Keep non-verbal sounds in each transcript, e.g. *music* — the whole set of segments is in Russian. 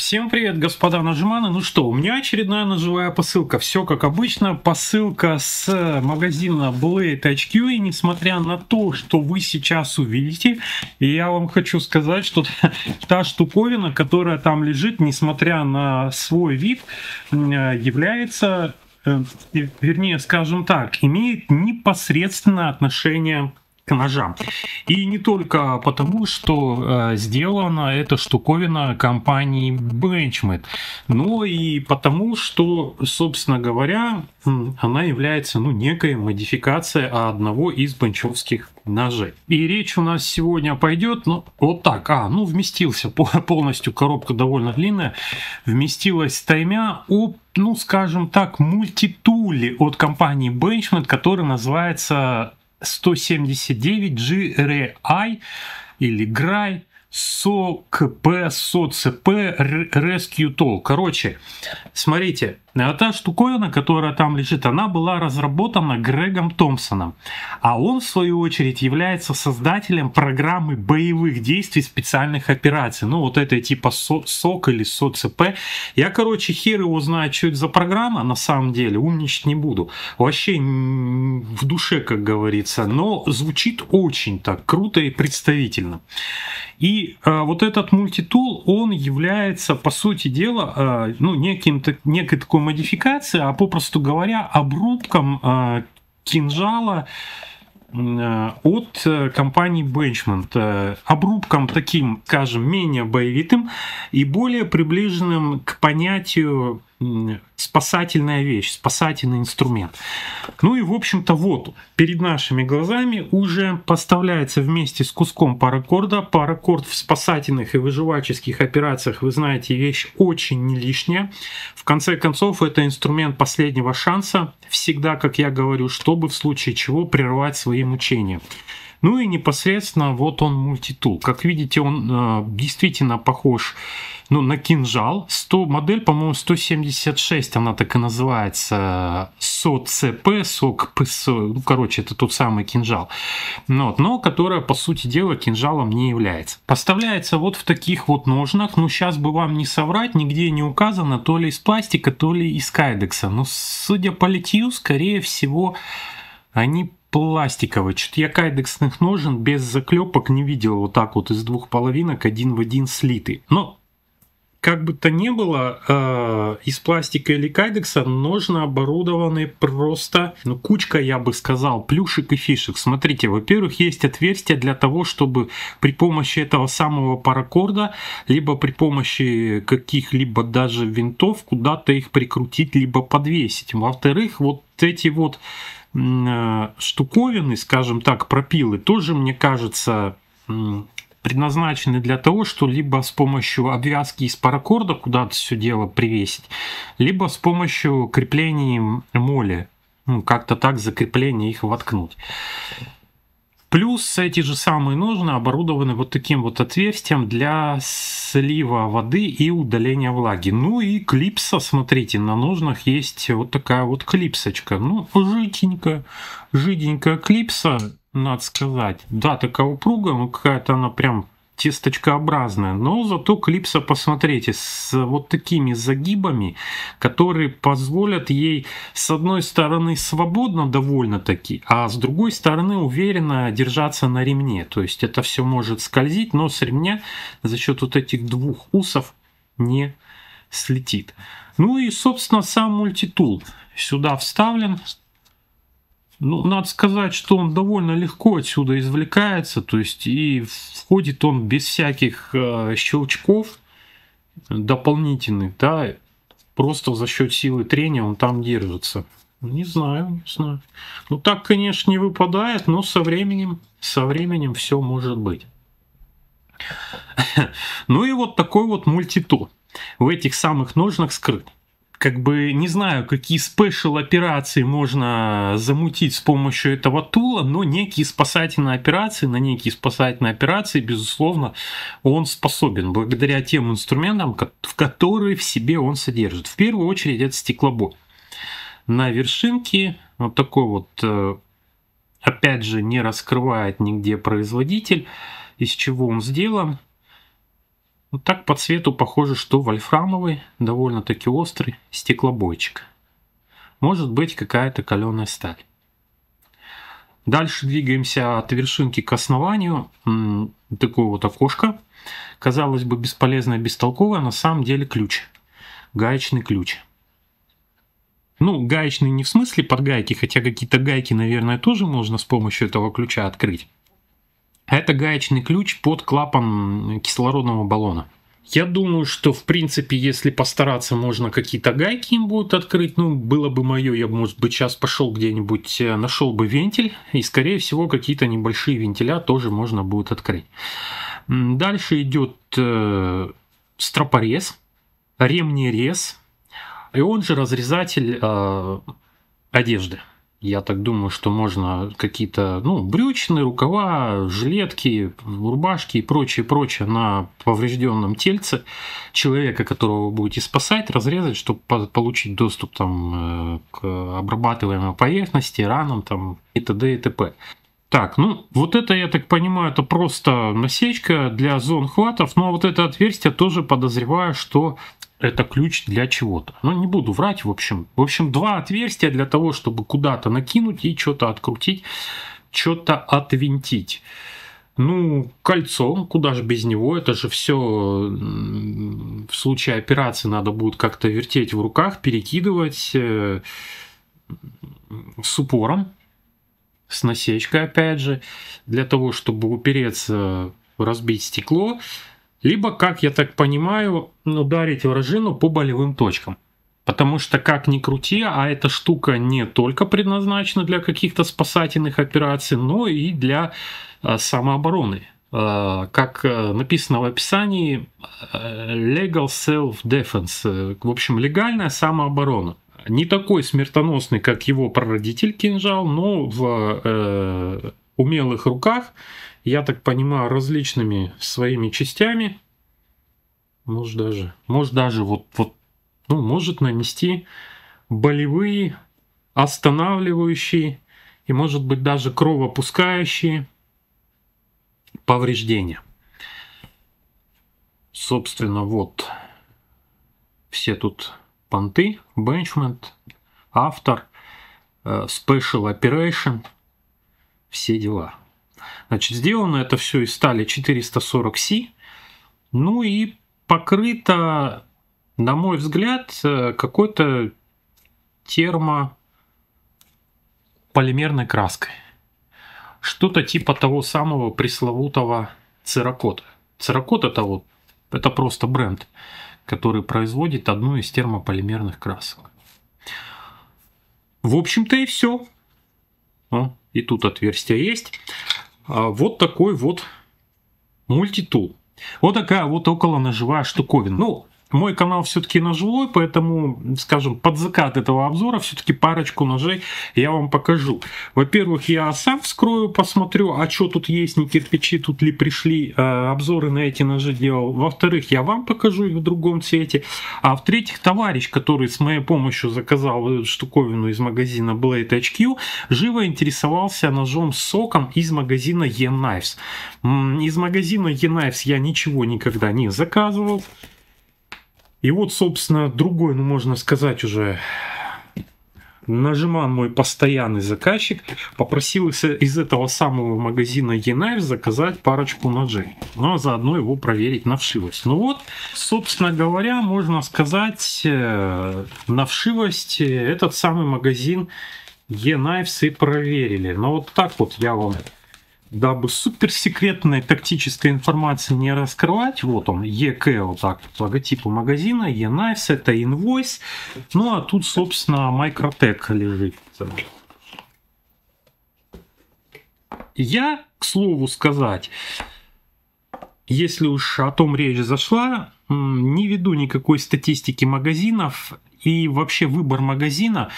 Всем привет, господа нажиманы. Ну что, у меня очередная ножевая посылка. Все как обычно. Посылка с магазина Blade HQ. И несмотря на то, что вы сейчас увидите, я вам хочу сказать, что *laughs* та штуковина, которая там лежит, несмотря на свой вид, является э, вернее, скажем так, имеет непосредственное отношение к ножам. И не только потому, что э, сделана эта штуковина компанией Benchmade, но и потому, что, собственно говоря, она является ну, некой модификацией одного из бенчевских ножей. И речь у нас сегодня пойдет ну, вот так. А, ну вместился полностью, коробка довольно длинная, вместилась таймя об ну, скажем так, мультитуле от компании Benchmade, который называется 179 GRI или GRI СОКП, СОЦП, Rescue Tool. Короче, смотрите, эта штуковина, которая там лежит, она была разработана Грегом Томпсоном. А он, в свою очередь, является создателем программы боевых действий специальных операций. Ну, вот этой типа СОК или СОЦП. Я, короче, хер его знаю, что это за программа, на самом деле, умничать не буду. Вообще в душе, как говорится. Но звучит очень так круто и представительно. И и э, вот этот мультитул, он является, по сути дела, э, ну, неким, так, некой такой модификацией, а попросту говоря, обрубком э, кинжала э, от э, компании Benchmont. Э, обрубком таким, скажем, менее боевитым и более приближенным к понятию спасательная вещь, спасательный инструмент. Ну и, в общем-то, вот перед нашими глазами уже поставляется вместе с куском паракорда. Паракорд в спасательных и выживаческих операциях, вы знаете, вещь очень не лишняя. В конце концов, это инструмент последнего шанса, всегда, как я говорю, чтобы в случае чего прервать свои мучения. Ну и непосредственно вот он мультитул. Как видите, он э, действительно похож ну, на кинжал. 100, модель, по-моему, 176, она так и называется. СОЦП, СОКПС, ну, короче, это тот самый кинжал. Но, ну но которая, по сути дела, кинжалом не является. Поставляется вот в таких вот ножнах. Ну, сейчас бы вам не соврать, нигде не указано, то ли из пластика, то ли из кайдекса. Но, судя по литью, скорее всего, они пластиковый. Что-то я кайдексных ножен без заклепок не видел вот так вот из двух половинок один в один слитый, Но как бы то ни было, э, из пластика или кайдекса ножны оборудованы просто, ну, кучка, я бы сказал, плюшек и фишек. Смотрите, во-первых, есть отверстия для того, чтобы при помощи этого самого паракорда, либо при помощи каких-либо даже винтов куда-то их прикрутить, либо подвесить. Во-вторых, вот эти вот Э, штуковины, скажем так, пропилы, тоже, мне кажется, предназначены для того, что либо с помощью обвязки из паракорда куда-то все дело привесить, либо с помощью креплений моли, ну, как-то так закрепление их воткнуть. Плюс эти же самые ножны оборудованы вот таким вот отверстием для слива воды и удаления влаги. Ну и клипса, смотрите, на ножнах есть вот такая вот клипсочка. Ну, жиденькая, жиденькая клипса, надо сказать. Да, такая упругая, но какая-то она прям тесточкообразная, но зато клипса, посмотрите, с вот такими загибами, которые позволят ей с одной стороны свободно довольно-таки, а с другой стороны уверенно держаться на ремне. То есть это все может скользить, но с ремня за счет вот этих двух усов не слетит. Ну и, собственно, сам мультитул сюда вставлен, ну, надо сказать, что он довольно легко отсюда извлекается, то есть и входит он без всяких э, щелчков дополнительных, да, просто за счет силы трения он там держится. Не знаю, не знаю. Ну так, конечно, не выпадает, но со временем, со временем все может быть. *laughs* Ну и вот такой вот мультитул в этих самых ножнах скрыт как бы не знаю, какие спешл операции можно замутить с помощью этого тула, но некие спасательные операции, на некие спасательные операции, безусловно, он способен благодаря тем инструментам, в которые в себе он содержит. В первую очередь это стеклобой. На вершинке вот такой вот, э, опять же, не раскрывает нигде производитель, из чего он сделан. Вот так по цвету похоже, что вольфрамовый, довольно-таки острый стеклобойчик. Может быть какая-то каленая сталь. Дальше двигаемся от вершинки к основанию. Такое вот окошко. Казалось бы, бесполезное, бестолковое, на самом деле ключ. Гаечный ключ. Ну, гаечный не в смысле под гайки, хотя какие-то гайки, наверное, тоже можно с помощью этого ключа открыть. А это гаечный ключ под клапан кислородного баллона. Я думаю, что, в принципе, если постараться, можно какие-то гайки им будут открыть. Ну, было бы мое, я бы, может быть, сейчас пошел где-нибудь, э, нашел бы вентиль, и, скорее всего, какие-то небольшие вентиля тоже можно будет открыть. Дальше идет э, стропорез, ремнерез, и он же разрезатель э, одежды. Я так думаю, что можно какие-то ну, брючные, рукава, жилетки, рубашки и прочее, прочее на поврежденном тельце человека, которого вы будете спасать, разрезать, чтобы получить доступ там, э, к обрабатываемой поверхности, ранам там, и т.д. и т.п. Так, ну вот это, я так понимаю, это просто насечка для зон хватов, но ну, а вот это отверстие тоже подозреваю, что это ключ для чего-то. Но ну, не буду врать, в общем. В общем, два отверстия для того, чтобы куда-то накинуть и что-то открутить, что-то отвинтить. Ну, кольцо, куда же без него, это же все в случае операции надо будет как-то вертеть в руках, перекидывать э, с упором, с насечкой опять же, для того, чтобы упереться, разбить стекло либо, как я так понимаю, ударить вражину по болевым точкам. Потому что, как ни крути, а эта штука не только предназначена для каких-то спасательных операций, но и для э, самообороны. Э, как э, написано в описании, э, legal self-defense, э, в общем, легальная самооборона. Не такой смертоносный, как его прародитель кинжал, но в э, умелых руках я так понимаю, различными своими частями. Может даже, может даже вот, вот ну, может нанести болевые, останавливающие и, может быть, даже кровопускающие повреждения. Собственно, вот все тут понты, бенчмент, автор, special э, operation, все дела – Значит, сделано это все из стали 440C. Ну и покрыто, на мой взгляд, э, какой-то термополимерной краской. Что-то типа того самого пресловутого церакота. Церакот это вот, это просто бренд, который производит одну из термополимерных красок. В общем-то и все. О, и тут отверстие есть. А, вот такой вот мультитул. Вот такая вот около ножевая штуковина. Ну, мой канал все-таки ножевой, поэтому, скажем, под закат этого обзора все-таки парочку ножей я вам покажу. Во-первых, я сам вскрою, посмотрю, а что тут есть, не кирпичи тут ли пришли, э, обзоры на эти ножи делал. Во-вторых, я вам покажу их в другом цвете. А в-третьих, товарищ, который с моей помощью заказал эту штуковину из магазина Blade HQ, живо интересовался ножом с соком из магазина E-Knives. Из магазина E-Knives я ничего никогда не заказывал. И вот, собственно, другой, ну можно сказать уже, Нажиман, мой постоянный заказчик, попросил из этого самого магазина Енарь заказать парочку ножей, ну, а заодно его проверить на вшивость. Ну вот, собственно говоря, можно сказать, э, на вшивость э, этот самый магазин e и проверили. Но ну, вот так вот я вам дабы суперсекретной тактической информации не раскрывать, вот он, EK, вот так, логотип магазина, E-Knives, это Invoice, ну а тут, собственно, Microtech лежит. Я, к слову сказать, если уж о том речь зашла, не веду никакой статистики магазинов и вообще выбор магазина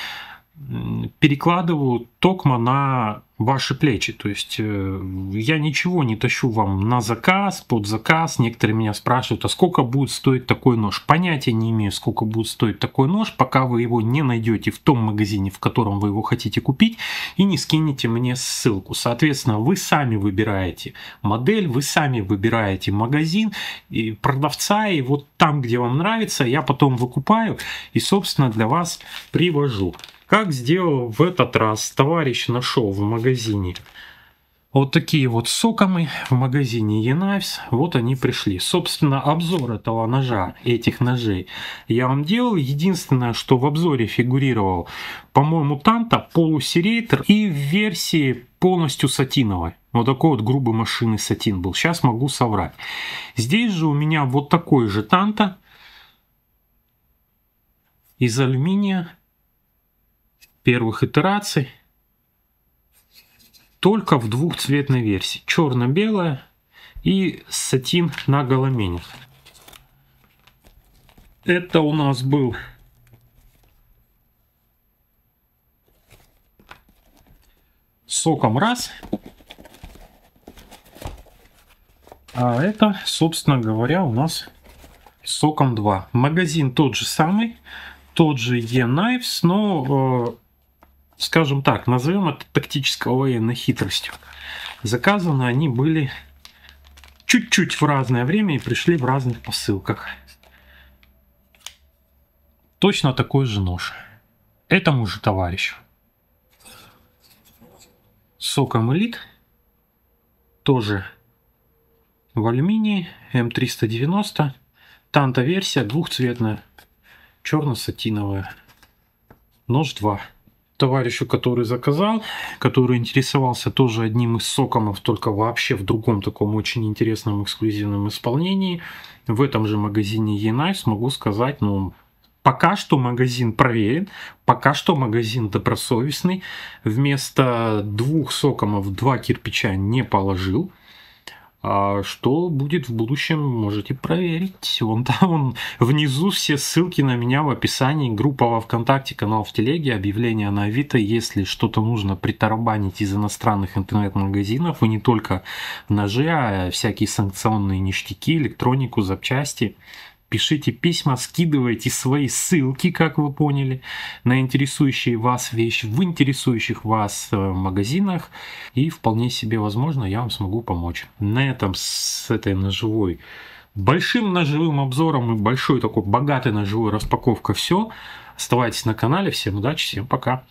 перекладываю токма на ваши плечи. То есть э, я ничего не тащу вам на заказ, под заказ. Некоторые меня спрашивают, а сколько будет стоить такой нож? Понятия не имею, сколько будет стоить такой нож, пока вы его не найдете в том магазине, в котором вы его хотите купить, и не скинете мне ссылку. Соответственно, вы сами выбираете модель, вы сами выбираете магазин, и продавца, и вот там, где вам нравится, я потом выкупаю и, собственно, для вас привожу. Как сделал в этот раз товарищ нашел в магазине вот такие вот сокомы в магазине Енайвс, вот они пришли. Собственно, обзор этого ножа, этих ножей, я вам делал. Единственное, что в обзоре фигурировал, по-моему, Танта, полусерейтер и в версии полностью сатиновой. Вот такой вот грубый машины сатин был. Сейчас могу соврать. Здесь же у меня вот такой же Танта из алюминия первых итераций только в двухцветной версии. Черно-белая и сатин на голомене. Это у нас был соком раз. А это, собственно говоря, у нас соком 2. Магазин тот же самый, тот же E-Knives, но э, скажем так, назовем это тактическо-военной хитростью. Заказаны они были чуть-чуть в разное время и пришли в разных посылках. Точно такой же нож. Этому же товарищу. Соком Элит. Тоже в алюминии. М390. Танта версия двухцветная. Черно-сатиновая. Нож 2 товарищу, который заказал, который интересовался тоже одним из сокомов, только вообще в другом таком очень интересном эксклюзивном исполнении. В этом же магазине Енай смогу сказать, ну, Пока что магазин проверен, пока что магазин добросовестный. Вместо двух сокомов два кирпича не положил. А что будет в будущем, можете проверить. Вон там вон, внизу все ссылки на меня в описании. Группа во ВКонтакте, канал в Телеге, объявление на Авито. Если что-то нужно приторбанить из иностранных интернет-магазинов, и не только ножи, а всякие санкционные ништяки, электронику, запчасти – пишите письма, скидывайте свои ссылки, как вы поняли, на интересующие вас вещи в интересующих вас э, магазинах, и вполне себе возможно я вам смогу помочь. На этом с этой ножевой большим ножевым обзором и большой такой богатой ножевой распаковка все. Оставайтесь на канале, всем удачи, всем пока.